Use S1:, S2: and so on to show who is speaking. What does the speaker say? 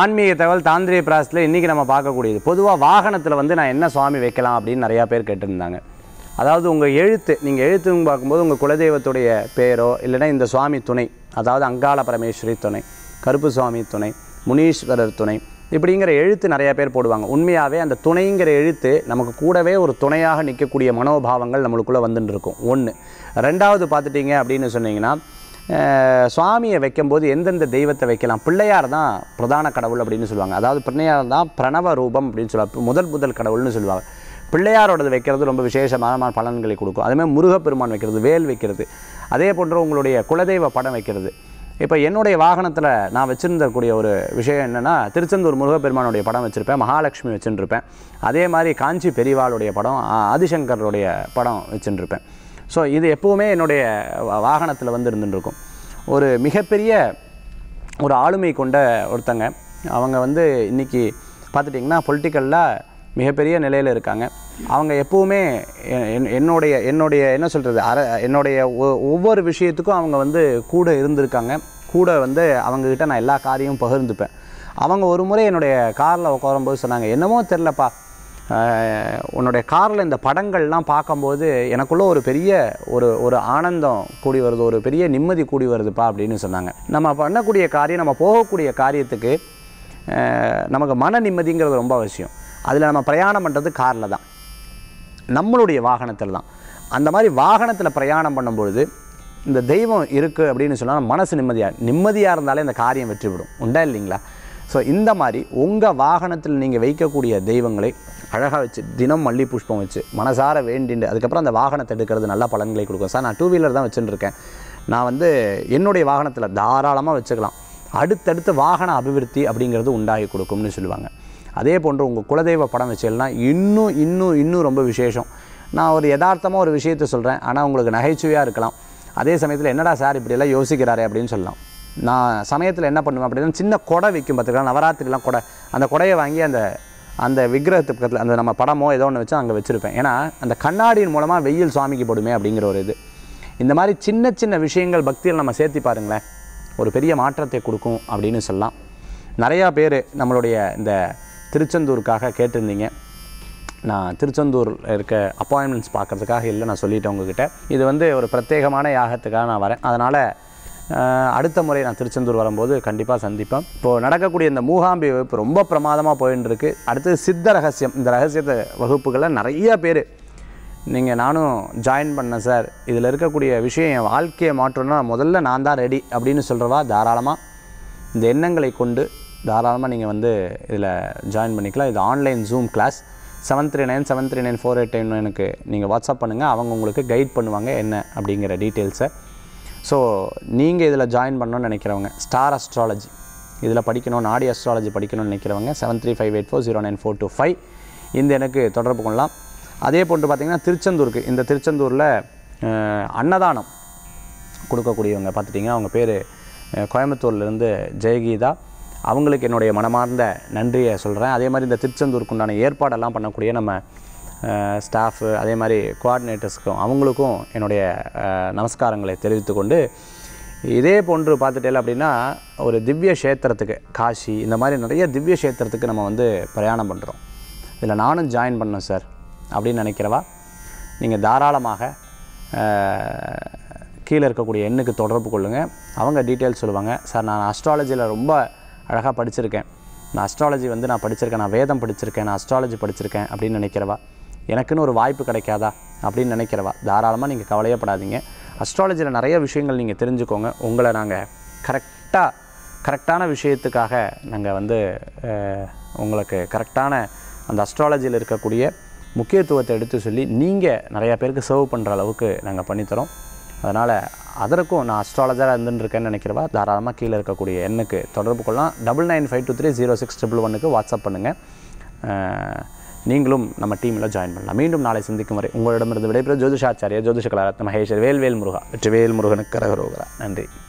S1: ஆன்மீக தகவல் தாந்திரிய பிராசத்தில் இன்றைக்கி நம்ம பார்க்கக்கூடியது பொதுவாக வாகனத்தில் வந்து நான் என்ன சுவாமி வைக்கலாம் அப்படின்னு நிறையா பேர் கேட்டிருந்தாங்க அதாவது உங்கள் எழுத்து நீங்கள் எழுத்துன்னு பார்க்கும்போது உங்கள் குலதெய்வத்துடைய பேரோ இல்லைனா இந்த சுவாமி துணை அதாவது அங்காள பரமேஸ்வரி துணை கருப்பு சுவாமி துணை முனீஸ்வரர் துணை இப்படிங்கிற எழுத்து நிறையா பேர் போடுவாங்க உண்மையாகவே அந்த துணைங்கிற எழுத்து நமக்கு கூடவே ஒரு துணையாக நிற்கக்கூடிய மனோபாவங்கள் நம்மளுக்குள்ளே வந்துட்டுருக்கும் ஒன்று ரெண்டாவது பார்த்துட்டிங்க அப்படின்னு சொன்னிங்கன்னா சுவாமியை வைக்கும்போது எந்தெந்த தெய்வத்தை வைக்கலாம் பிள்ளையார் தான் பிரதான கடவுள் அப்படின்னு சொல்லுவாங்க அதாவது பிள்ளையார் தான் பிரணவ ரூபம் அப்படின்னு சொல்லுவாங்க முதல் முதல் கடவுள்னு சொல்லுவாங்க பிள்ளையாரோடது வைக்கிறது ரொம்ப விசேஷமான பலன்களை கொடுக்கும் அதுமாதிரி முருகப்பெருமான் வைக்கிறது வேல் வைக்கிறது அதே போன்ற உங்களுடைய குலதெய்வ படம் வைக்கிறது இப்போ என்னுடைய வாகனத்தில் நான் வச்சுருந்தக்கூடிய ஒரு விஷயம் என்னென்னா திருச்செந்தூர் முருகப்பெருமானுடைய படம் வச்சுருப்பேன் மகாலட்சுமி வச்சுருப்பேன் அதே மாதிரி காஞ்சி பெரிவாளுடைய படம் ஆதிசங்கருடைய படம் வச்சுருப்பேன் ஸோ இது எப்போவுமே என்னுடைய வாகனத்தில் வந்து இருந்துருக்கும் ஒரு மிகப்பெரிய ஒரு ஆளுமை கொண்ட ஒருத்தங்க அவங்க வந்து இன்றைக்கி பார்த்துட்டிங்கன்னா பொலிட்டிக்கலில் மிகப்பெரிய நிலையில் இருக்காங்க அவங்க எப்போவுமே என்னுடைய என்னுடைய என்ன சொல்கிறது அர என்னுடைய ஒவ்வொரு விஷயத்துக்கும் அவங்க வந்து கூட இருந்திருக்காங்க கூட வந்து அவங்கக்கிட்ட நான் எல்லா காரியமும் பகிர்ந்துப்பேன் அவங்க ஒரு முறை என்னுடைய காரில் உட்காரும்போது சொன்னாங்க என்னமோ தெரிலப்பா உன்னுடைய காரில் இந்த படங்கள்லாம் பார்க்கும்போது எனக்குள்ளே ஒரு பெரிய ஒரு ஒரு ஆனந்தம் கூடி வருது ஒரு பெரிய நிம்மதி கூடி வருதுப்பா அப்படின்னு சொன்னாங்க நம்ம பண்ணக்கூடிய காரியம் நம்ம போகக்கூடிய காரியத்துக்கு நமக்கு மன நிம்மதிங்கிறது ரொம்ப அவசியம் அதில் நம்ம பிரயாணம் பண்ணுறது காரில் தான் நம்மளுடைய வாகனத்தில் தான் அந்த மாதிரி வாகனத்தில் பிரயாணம் பண்ணும்பொழுது இந்த தெய்வம் இருக்குது அப்படின்னு சொன்னால் மனசு நிம்மதியாக நிம்மதியாக இருந்தாலே இந்த காரியம் வெற்றி விடும் உண்டா இல்லைங்களா ஸோ இந்த மாதிரி உங்கள் வாகனத்தில் நீங்கள் வைக்கக்கூடிய தெய்வங்களை அழகாக வச்சு தினம் மல்லி புஷ்பம் வச்சு மனசார வேண்டிண்டு அதுக்கப்புறம் அந்த வாகனத்தை எடுக்கிறது நல்லா பலன்களை கொடுக்கும் சார் நான் டூ வீலர் தான் வச்சுட்டுருக்கேன் நான் வந்து என்னுடைய வாகனத்தில் தாராளமாக வச்சுக்கலாம் அடுத்தடுத்து வாகன அபிவிருத்தி அப்படிங்கிறது உண்டாகி கொடுக்கும்னு சொல்லுவாங்க அதே போன்று உங்கள் குலதெய்வ படம் வச்சேன்னா இன்னும் இன்னும் இன்னும் ரொம்ப விசேஷம் நான் ஒரு யதார்த்தமாக ஒரு விஷயத்தை சொல்கிறேன் ஆனால் உங்களுக்கு நகைச்சுவையாக இருக்கலாம் அதே சமயத்தில் என்னடா சார் இப்படியெல்லாம் யோசிக்கிறாரே அப்படின்னு சொல்லலாம் நான் சமயத்தில் என்ன பண்ணுவேன் அப்படின்னா சின்ன கொடை விற்கும் பார்த்துக்கலாம் நவராத்திரிலாம் கொடை அந்த கொடையை வாங்கி அந்த அந்த விக்கிரகத்துக்கு பக்கத்தில் அந்த நம்ம படமோ ஏதோ ஒன்று வச்சு அங்கே வச்சுருப்பேன் ஏன்னா அந்த கண்ணாடியின் மூலமாக வெயில் சுவாமிக்கு போடுமே அப்படிங்கிற ஒரு இது இந்த மாதிரி சின்ன சின்ன விஷயங்கள் பக்தியில் நம்ம சேர்த்தி பாருங்களேன் ஒரு பெரிய மாற்றத்தை கொடுக்கும் அப்படின்னு சொல்லலாம் நிறையா பேர் நம்மளுடைய இந்த திருச்செந்தூருக்காக கேட்டிருந்தீங்க நான் திருச்செந்தூர் இருக்க அப்பாயின்மெண்ட்ஸ் பார்க்குறதுக்காக இல்லை நான் சொல்லிட்டேன் உங்ககிட்ட இது வந்து ஒரு பிரத்யேகமான யாகத்துக்காக நான் வரேன் அதனால் அடுத்த முறை நான் திருச்செந்தூர் வரும்போது கண்டிப்பாக சந்திப்பேன் இப்போது நடக்கக்கூடிய இந்த மூகாம்பி வகுப்பு ரொம்ப பிரமாதமாக போயின்னு இருக்குது அடுத்தது சித்த ரகசியம் இந்த ரகசியத்தை வகுப்புகளில் நிறைய பேர் நீங்கள் நானும் ஜாயின் பண்ணேன் சார் இதில் இருக்கக்கூடிய விஷயம் என் வாழ்க்கையை மாற்றணும்னா முதல்ல நான் தான் ரெடி அப்படின்னு சொல்கிறவா தாராளமாக இந்த எண்ணங்களை கொண்டு தாராளமாக நீங்கள் வந்து இதில் ஜாயின் பண்ணிக்கலாம் இது online Zoom class seven three nine seven three nine four eight nine எனக்கு நீங்கள் வாட்ஸ்அப் பண்ணுங்கள் அவங்க உங்களுக்கு கைட் பண்ணுவாங்க என்ன அப்படிங்கிற டீட்டெயில்ஸை ஸோ நீங்கள் இதில் ஜாயின் பண்ணணும்னு நினைக்கிறவங்க ஸ்டார் அஸ்ட்ராலஜி இதில் படிக்கணும் நாடி அஸ்ட்ராலஜி படிக்கணும்னு நினைக்கிறவங்க seven three five eight four zero nine four two five இந்த எனக்கு தொடர்பு கொள்ளலாம் அதே போன்று பார்த்திங்கன்னா திருச்செந்தூருக்கு இந்த திருச்செந்தூரில் அன்னதானம் கொடுக்கக்கூடியவங்க பார்த்துட்டிங்கன்னா அவங்க பேர் கோயம்புத்தூர்லேருந்து ஜெயகீதா அவங்களுக்கு என்னுடைய மனமார்ந்த நன்றியை சொல்கிறேன் அதே மாதிரி இந்த திருச்செந்தூருக்கு உண்டான ஏற்பாடெல்லாம் பண்ணக்கூடிய நம்ம ஸ்டாஃபு அதே மாதிரி கோஆர்டினேட்டர்ஸுக்கும் அவங்களுக்கும் என்னுடைய நமஸ்காரங்களை தெரிவித்து கொண்டு இதே போன்று பார்த்துட்டேல அப்படின்னா ஒரு திவ்ய கஷேத்திரத்துக்கு காஷி இந்த மாதிரி நிறைய திவ்ய கஷேத்திரத்துக்கு நம்ம வந்து பிரயாணம் பண்ணுறோம் இதில் நானும் ஜாயின் பண்ணேன் சார் அப்படின்னு நினைக்கிறவா நீங்கள் தாராளமாக கீழே இருக்கக்கூடிய எண்ணுக்கு தொடர்பு கொள்ளுங்கள் அவங்க டீட்டெயில்ஸ் சொல்லுவாங்க சார் நான் அஸ்ட்ராலஜியில் ரொம்ப அழகாக படிச்சிருக்கேன் நான் அஸ்ட்ராலஜி வந்து நான் படிச்சிருக்கேன் நான் வேதம் படிச்சிருக்கேன் நான் அஸ்ட்ராலஜி படிச்சிருக்கேன் அப்படின்னு நினைக்கிறவா எனக்குன்னு ஒரு வாய்ப்பு கிடைக்காதா அப்படின்னு நினைக்கிறவா தாராளமாக நீங்கள் கவலையப்படாதீங்க அஸ்ட்ராலஜியில் நிறைய விஷயங்கள் நீங்கள் தெரிஞ்சுக்கோங்க உங்களை நாங்கள் கரெக்டாக கரெக்டான விஷயத்துக்காக நாங்கள் வந்து உங்களுக்கு கரெக்டான அந்த அஸ்ட்ராலஜியில் இருக்கக்கூடிய முக்கியத்துவத்தை எடுத்து சொல்லி நீங்கள் நிறையா பேருக்கு சர்வ் பண்ணுற அளவுக்கு நாங்கள் பண்ணித்தரோம் அதனால் அதற்கும் நான் அஸ்ட்ராலஜராக இருந்துருக்கேன்னு நினைக்கிறவா தாராளமாக கீழே இருக்கக்கூடிய எண்ணுக்கு தொடர்பு கொள்ளலாம் double nine five two three zero six triple ஒன்னுக்கு வாட்ஸ்அப் பண்ணுங்கள் நீங்களும் நம்ம டீமில் ஜாயின் பண்ணலாம் மீண்டும் நாளை சந்திக்கும் வரை உங்களிடமிருந்து விடைபெற ஜோதிஷாச்சாரிய ஜோதிஷ கலாரத் மகேஷர் வேல்வேல் முருகா வெற்றிவேல் முருகனுக்கு கரகரோகரா நன்றி